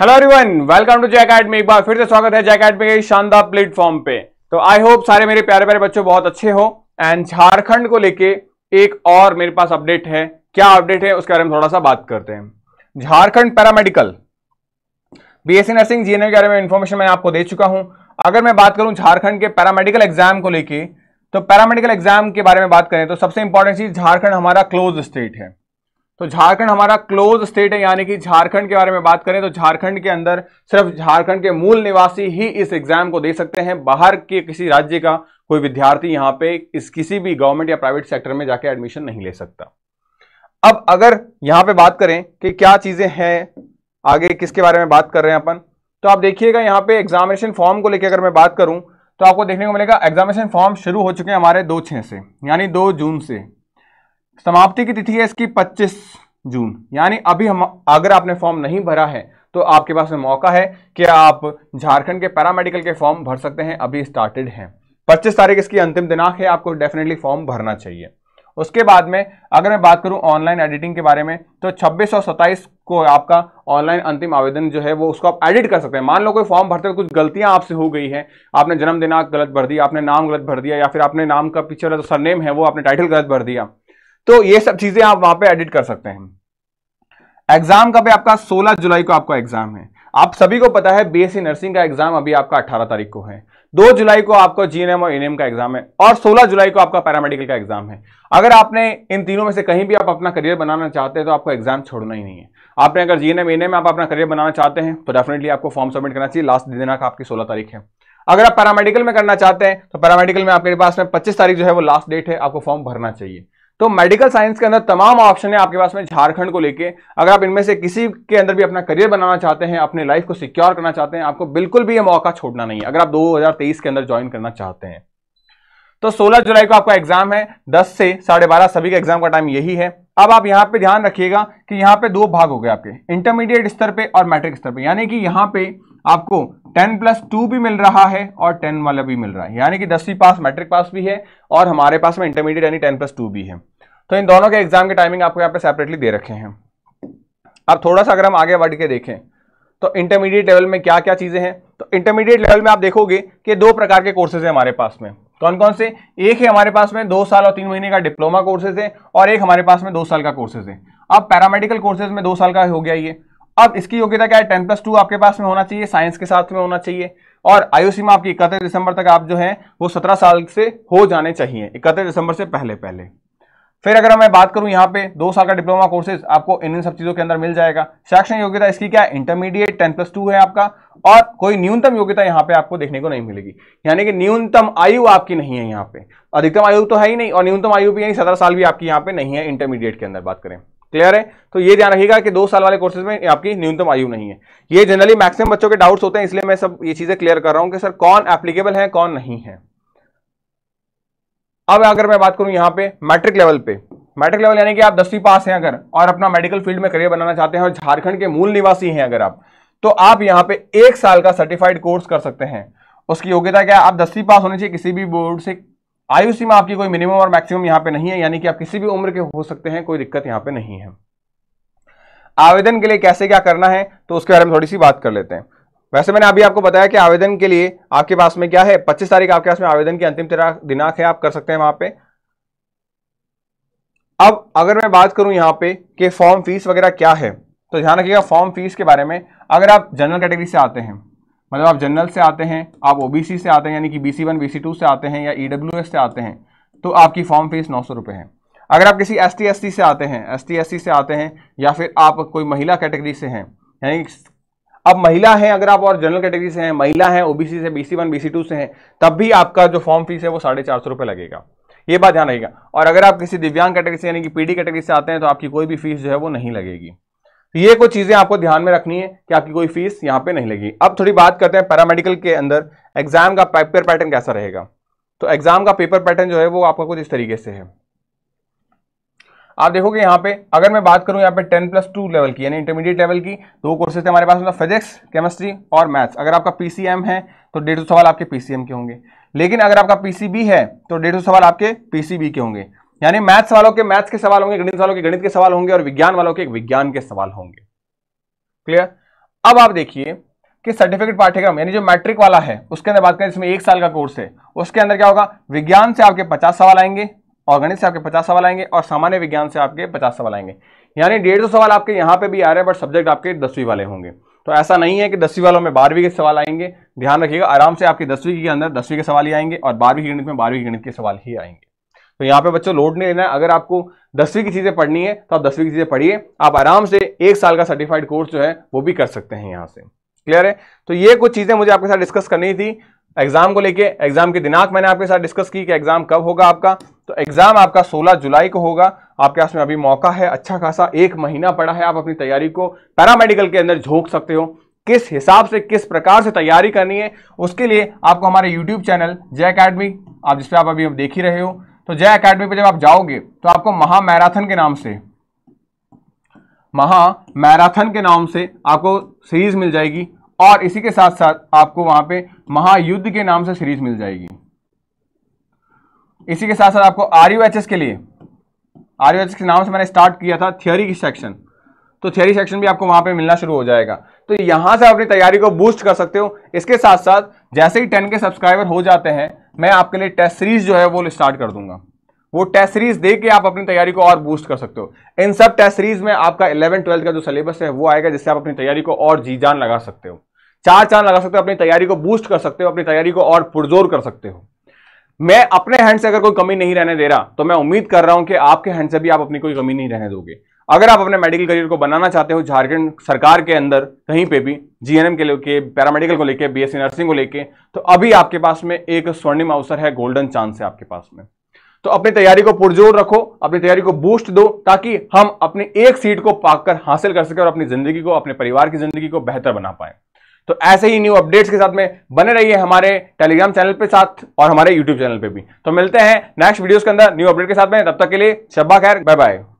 hello everyone welcome to Jai academy एक बार फिर से स्वागत है जय अकेडमी के शानदार प्लेटफॉर्म पे तो आई होप सारे मेरे प्यारे प्यारे बच्चों बहुत अच्छे हो एंड झारखंड को लेके एक और मेरे पास अपडेट है क्या अपडेट है उसके बारे में थोड़ा सा बात करते हैं Jharkhand paramedical BSc nursing GNM के बारे में इंफॉर्मेशन मैं आपको दे चुका हूं अगर मैं बात करूं झारखंड के पैरामेडिकल एग्जाम को लेकर तो पैरामेडिकल एग्जाम के बारे में बात करें तो सबसे इंपॉर्टेंट चीज झारखंड हमारा क्लोज स्टेट है तो झारखंड हमारा क्लोज स्टेट है यानी कि झारखंड के बारे में बात करें तो झारखंड के अंदर सिर्फ झारखंड के मूल निवासी ही इस एग्जाम को दे सकते हैं बाहर के किसी राज्य का कोई विद्यार्थी यहाँ पे इस किसी भी गवर्नमेंट या प्राइवेट सेक्टर में जाके एडमिशन नहीं ले सकता अब अगर यहाँ पे बात करें कि क्या चीजें हैं आगे किसके बारे में बात कर रहे हैं अपन तो आप देखिएगा यहाँ पे एग्जामिनेशन फॉर्म को लेकर अगर मैं बात करूं तो आपको देखने को मिलेगा एग्जामिनेशन फॉर्म शुरू हो चुके हैं हमारे दो छह से यानी दो जून से समाप्ति की तिथि है इसकी 25 जून यानी अभी हम अगर आपने फॉर्म नहीं भरा है तो आपके पास में मौका है कि आप झारखंड के पैरामेडिकल के फॉर्म भर सकते हैं अभी स्टार्टेड हैं 25 तारीख इसकी अंतिम दिनांक है आपको डेफिनेटली फॉर्म भरना चाहिए उसके बाद में अगर मैं बात करूं ऑनलाइन एडिटिंग के बारे में तो छब्बीस और सत्ताईस को आपका ऑनलाइन अंतिम आवेदन जो है वो उसको आप एडिट कर सकते हैं मान लो कोई फॉर्म भरते हुए कुछ गलतियां आपसे हो गई हैं आपने जन्म दिनांक गलत भर दिया आपने नाम गलत भर दिया या फिर आपने नाम का पीछे वाला जो सरनेम है वो आपने टाइटल गलत भर दिया तो ये सब चीजें आप वहां पे एडिट कर सकते हैं एग्जाम का भी आपका 16 जुलाई को आपका एग्जाम है आप सभी को पता है बीएससी नर्सिंग e का एग्जाम अभी आपका 18 तारीख को है 2 जुलाई को आपको जीएनएम और एनएम का एग्जाम है और 16 जुलाई को आपका पैरामेडिकल का एग्जाम है अगर आपने इन तीनों में से कहीं भी आप अपना करियर बनाना चाहते हैं तो आपको एग्जाम छोड़ना ही नहीं है आपने अगर जीएनएम एनएम में आप अपना करियर बनाना चाहते हैं तो डेफिनेटली आपको फॉर्म सबमिट करना चाहिए लास्ट दिनांक आपकी सोलह तारीख है अगर आप पैरामेडिकल में करना चाहते हैं तो पैरामेडिकल में आपके पास में पच्चीस तारीख जो है वो लास्ट डेट है आपको फॉर्म भरना चाहिए तो मेडिकल साइंस के अंदर तमाम ऑप्शन है आपके पास में झारखंड को लेके अगर आप इनमें से किसी के अंदर भी अपना करियर बनाना चाहते हैं अपने लाइफ को सिक्योर करना चाहते हैं आपको बिल्कुल भी ये मौका छोड़ना नहीं है अगर आप 2023 के अंदर ज्वाइन करना चाहते हैं तो 16 जुलाई को आपका एग्जाम है 10 से साढ़े बारह सभी के एग्जाम का टाइम यही है अब आप यहां पे ध्यान रखिएगा कि यहां पे दो भाग हो गए आपके इंटरमीडिएट स्तर पे और मैट्रिक स्तर पे यानी कि यहां पे आपको 10 प्लस टू भी मिल रहा है और 10 वाला भी मिल रहा है यानी कि दसवीं पास मैट्रिक पास भी है और हमारे पास में इंटरमीडिएट यानी 10 प्लस टू भी है तो इन दोनों के एग्जाम के टाइमिंग आपको यहाँ पे सेपरेटली दे रखे हैं अब थोड़ा सा अगर हम आगे बढ़ के देखें तो इंटरमीडिएट लेवल में क्या क्या चीज़ें हैं तो इंटरमीडिएट लेवल में आप देखोगे कि दो प्रकार के कोर्सेज हैं हमारे पास में कौन कौन से एक है हमारे पास में दो साल और तीन महीने का डिप्लोमा कोर्सेज है और एक हमारे पास में दो साल का कोर्सेज है अब पैरामेडिकल कोर्सेज में दो साल का हो गया ये अब इसकी योग्यता क्या है टेन प्लस टू आपके पास में होना चाहिए साइंस के साथ में होना चाहिए और आयुषी में आपकी इकतीस दिसंबर तक आप जो है वो सत्रह साल से हो जाने चाहिए इकतीस दिसंबर से पहले पहले फिर अगर मैं बात करूं यहाँ पे दो साल का डिप्लोमा कोर्सेज आपको इन इन सब चीजों के अंदर मिल जाएगा शैक्षणिक योग्यता इसकी क्या इंटरमीडिएट टेन प्लस टू है आपका और कोई न्यूनतम योग्यता यहाँ पे आपको देखने को नहीं मिलेगी यानी कि न्यूनतम आयु आपकी नहीं है यहाँ पे अधिकतम आयु तो है ही नहीं और न्यूनतम आयु भी यही सत्रह साल भी आपकी यहाँ पे नहीं है इंटरमीडिएट के अंदर बात करें क्लियर है तो ये ध्यान रखिएगा कि दो साल वाले कोर्सेज में आपकी न्यूनतम आयु नहीं है ये जनरली मैक्सिमम बच्चों के डाउट्स होते हैं इसलिए मैं सब ये चीजें क्लियर कर रहा हूँ कि सर कौन एप्लीकेबल है कौन नहीं है अब अगर मैं बात करूं यहाँ पे मैट्रिक लेवल पे मैट्रिक लेवल यानी कि आप दसवीं पास हैं अगर और अपना मेडिकल फील्ड में करियर बनाना चाहते हैं और झारखंड के मूल निवासी हैं अगर आप तो आप यहाँ पे एक साल का सर्टिफाइड कोर्स कर सकते हैं उसकी योग्यता क्या है आप दसवीं पास होनी चाहिए किसी भी बोर्ड से आयु सीमा आपकी कोई मिनिमम और मैक्सिमम यहाँ पे नहीं है यानी कि आप किसी भी उम्र के हो सकते हैं कोई दिक्कत यहाँ पे नहीं है आवेदन के लिए कैसे क्या करना है तो उसके बारे में थोड़ी सी बात कर लेते हैं वैसे मैंने अभी आपको बताया कि आवेदन के लिए आपके पास में क्या है पच्चीस तारीख आपके पास में आवेदन की अंतिम दिनांक है आप कर सकते हैं वहां पे अब अगर मैं बात करूं यहाँ पे कि फॉर्म फीस वगैरह क्या है तो ध्यान रखिएगा फॉर्म फीस के बारे में अगर आप जनरल कैटेगरी से आते हैं मतलब आप जनरल से आते हैं आप ओबीसी से आते हैं यानी कि बीसी वन टू से आते हैं या ईडब्ल्यू e से आते हैं तो आपकी फॉर्म फीस नौ सौ है अगर आप किसी एस टी से आते हैं एस टी से आते हैं या फिर आप कोई महिला कैटेगरी से हैं यानी अब महिला हैं अगर आप और जनरल कैटेगरी से हैं महिला हैं ओबीसी से बीसी वन बीसी टू से हैं तब भी आपका जो फॉर्म फीस है वो साढ़े चार सौ रुपये लगेगा ये बात ध्यान रहेगा और अगर आप किसी दिव्यांग कैटेगरी से यानी कि पीडी कैटेगरी से आते हैं तो आपकी कोई भी फीस जो है वो नहीं लगेगी तो ये कुछ चीज़ें आपको ध्यान में रखनी है कि आपकी कोई फीस यहाँ पे नहीं लगेगी अब थोड़ी बात करते हैं पैरामेडिकल के अंदर एग्जाम का पेपर पैटर्न कैसा रहेगा तो एग्जाम का पेपर पैटर्न जो है वो आपका कुछ इस तरीके से है आप देखोगे यहाँ पे अगर मैं बात करूँ यहाँ पे टेन प्लस टू लेवल की यानी इंटरमीडिएट लेवल की दो कोर्सेज थे हमारे पास मतलब फिजिक्स केमिस्ट्री और मैथ्स अगर आपका पीसीएम है तो डेढ़ सौ सवाल आपके पीसीएम के होंगे लेकिन अगर आपका पीसीबी है तो डेढ़ सौ सवाल आपके पीसीबी के होंगे यानी मैथ्स वालों के मैथ्स के सवाल होंगे गणित वालों के गणित के सवाल होंगे और विज्ञान वालों के विज्ञान के सवाल होंगे क्लियर अब आप देखिए कि सर्टिफिकेट पाठ्यक्रम यानी जो मैट्रिक वाला है उसके अंदर बात करें जिसमें एक साल का कोर्स है उसके अंदर क्या होगा विज्ञान से आपके पचास सवाल आएंगे और गणित से आपके पचास सवाल आएंगे और सामान्य विज्ञान से आपके पचास सवाल आएंगे यानी डेढ़ सौ सवाल आपके यहाँ पे भी आ रहे हैं बट सब्जेक्ट आपके दसवीं वाले होंगे तो ऐसा नहीं है कि दसवीं वालों में बारहवीं के सवाल आएंगे ध्यान रखिएगा आराम से आपकी दसवीं के अंदर दसवीं के सवाल ही आएंगे और बारहवीं गणित में बारहवीं गणित के सवाल ही आएंगे तो यहाँ पे बच्चों लोड नहीं लेना है अगर आपको दसवीं की चीज़ें पढ़नी है तो आप दसवीं की चीज़ें पढ़िए आप आराम से एक साल का सर्टिफाइड कोर्स जो है वो भी कर सकते हैं यहाँ से क्लियर है तो ये कुछ चीज़ें मुझे आपके साथ डिस्कस करनी थी एग्जाम को लेके एग्जाम के दिनांक मैंने आपके साथ डिस्कस की कि एग्जाम कब होगा आपका तो एग्जाम आपका 16 जुलाई को होगा आपके पास में अभी मौका है अच्छा खासा एक महीना पड़ा है आप अपनी तैयारी को पैरामेडिकल के अंदर झोंक सकते हो किस हिसाब से किस प्रकार से तैयारी करनी है उसके लिए आपको हमारे यूट्यूब चैनल जय अकेडमी आप जिसपे आप अभी देख ही रहे हो तो जय अकेडमी पर जब आप जाओगे तो आपको महामैराथन के नाम से महा मैराथन के नाम से आपको सीरीज मिल जाएगी और इसी के साथ साथ आपको वहां पे महायुद्ध के नाम से सीरीज मिल जाएगी इसी के साथ साथ आपको आर के लिए आर के नाम से मैंने स्टार्ट किया था थियोरी की सेक्शन तो थियोरी सेक्शन भी आपको वहां पे मिलना शुरू हो जाएगा तो यहां से अपनी तैयारी को बूस्ट कर सकते हो इसके साथ साथ जैसे ही टेन के सब्सक्राइबर हो जाते हैं मैं आपके लिए टेस्ट सीरीज जो है वो स्टार्ट कर दूंगा वो टेस्ट सीरीज दे के आप अपनी तैयारी को और बूस्ट कर सकते हो इन सब टेस्ट सीरीज में आपका इलेवन ट्वेल्थ का जो सिलेबस है वो आएगा जिससे आप अपनी तैयारी को और जी जान लगा सकते हो चार चांद लगा सकते हो अपनी तैयारी को बूस्ट कर सकते हो अपनी तैयारी को और पुरजोर कर सकते हो मैं अपने हैंड से अगर कोई कमी नहीं रहने दे रहा तो मैं उम्मीद कर रहा हूं कि आपके हैंड से भी आप अपनी कोई कमी नहीं रहने दोगे अगर आप अपने मेडिकल करियर को बनाना चाहते हो झारखंड सरकार के अंदर कहीं पे भी जीएनएम के लेके पैरामेडिकल को लेके बीएससी नर्सिंग को लेके तो अभी आपके पास में एक स्वर्णिम अवसर है गोल्डन चांस है आपके पास में तो अपनी तैयारी को पुरजोर रखो अपनी तैयारी को बूस्ट दो ताकि हम अपनी एक सीट को पाकर हासिल कर सके और अपनी जिंदगी को अपने परिवार की जिंदगी को बेहतर बना पाए तो ऐसे ही न्यू अपडेट्स के साथ में बने रहिए हमारे टेलीग्राम चैनल पे साथ और हमारे यूट्यूब चैनल पे भी तो मिलते हैं नेक्स्ट वीडियोस के अंदर न्यू अपडेट के साथ में तब तक के लिए शब्बा खैर बाय बाय